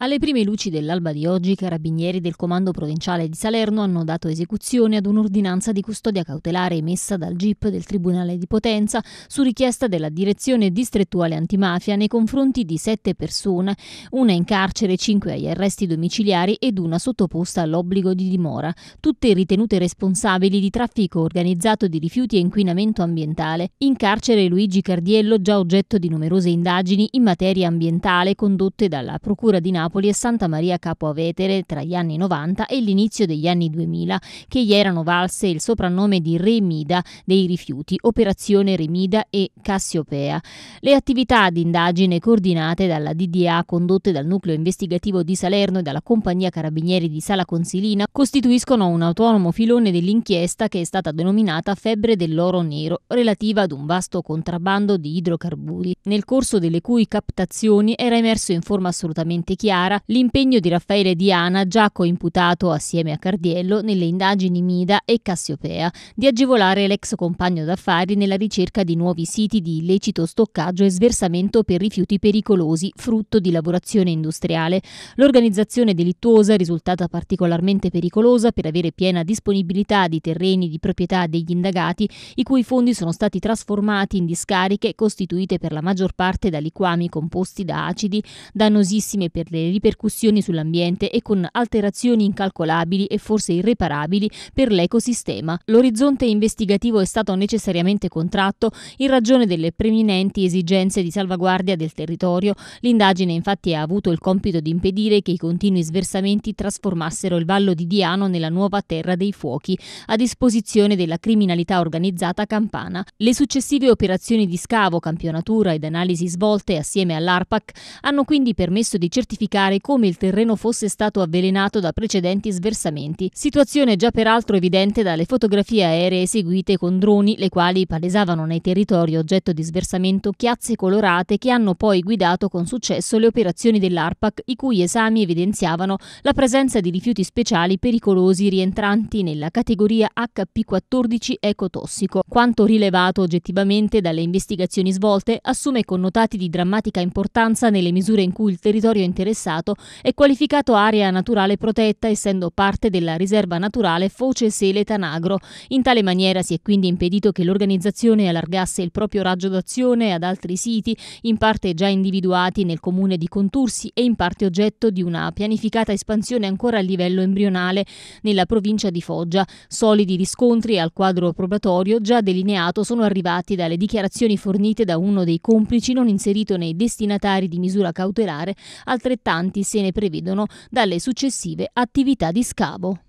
Alle prime luci dell'alba di oggi, i carabinieri del Comando Provinciale di Salerno hanno dato esecuzione ad un'ordinanza di custodia cautelare emessa dal GIP del Tribunale di Potenza su richiesta della Direzione Distrettuale Antimafia nei confronti di sette persone, una in carcere, cinque agli arresti domiciliari ed una sottoposta all'obbligo di dimora, tutte ritenute responsabili di traffico organizzato di rifiuti e inquinamento ambientale. In carcere Luigi Cardiello, già oggetto di numerose indagini in materia ambientale condotte dalla Procura di Napoli Napoli e Santa Maria Capo Avetere tra gli anni 90 e l'inizio degli anni 2000, che gli erano valse il soprannome di Remida dei rifiuti, Operazione Remida e Cassiopea. Le attività di indagine coordinate dalla DDA condotte dal Nucleo Investigativo di Salerno e dalla Compagnia Carabinieri di Sala Consilina costituiscono un autonomo filone dell'inchiesta che è stata denominata Febbre dell'oro nero, relativa ad un vasto contrabbando di idrocarburi, nel corso delle cui captazioni era emerso in forma assolutamente chiara dichiara l'impegno di Raffaele Diana, già coimputato assieme a Cardiello nelle indagini Mida e Cassiopea, di agevolare l'ex compagno d'affari nella ricerca di nuovi siti di illecito stoccaggio e sversamento per rifiuti pericolosi frutto di lavorazione industriale. L'organizzazione delittuosa è risultata particolarmente pericolosa per avere piena disponibilità di terreni di proprietà degli indagati, i cui fondi sono stati trasformati in discariche costituite per la maggior parte da liquami composti da acidi, dannosissime per le ripercussioni sull'ambiente e con alterazioni incalcolabili e forse irreparabili per l'ecosistema. L'orizzonte investigativo è stato necessariamente contratto in ragione delle preminenti esigenze di salvaguardia del territorio. L'indagine infatti ha avuto il compito di impedire che i continui sversamenti trasformassero il Vallo di Diano nella nuova terra dei fuochi, a disposizione della criminalità organizzata campana. Le successive operazioni di scavo, campionatura ed analisi svolte assieme all'ARPAC hanno quindi permesso di certificare verificare come il terreno fosse stato avvelenato da precedenti sversamenti, situazione già peraltro evidente dalle fotografie aeree eseguite con droni, le quali palesavano nei territori oggetto di sversamento chiazze colorate che hanno poi guidato con successo le operazioni dell'ARPAC, i cui esami evidenziavano la presenza di rifiuti speciali pericolosi rientranti nella categoria HP14 ecotossico. Quanto rilevato oggettivamente dalle investigazioni svolte assume connotati di drammatica importanza nelle misure in cui il territorio interessato passato è qualificato area naturale protetta essendo parte della riserva naturale Foce Sele Tanagro. In tale maniera si è quindi impedito che l'organizzazione allargasse il proprio raggio d'azione ad altri siti, in parte già individuati nel comune di Contursi e in parte oggetto di una pianificata espansione ancora a livello embrionale nella provincia di Foggia. Solidi riscontri al quadro probatorio già delineato sono arrivati dalle dichiarazioni fornite da uno dei complici non inserito nei destinatari di misura cautelare, altrettanto importanti se ne prevedono dalle successive attività di scavo.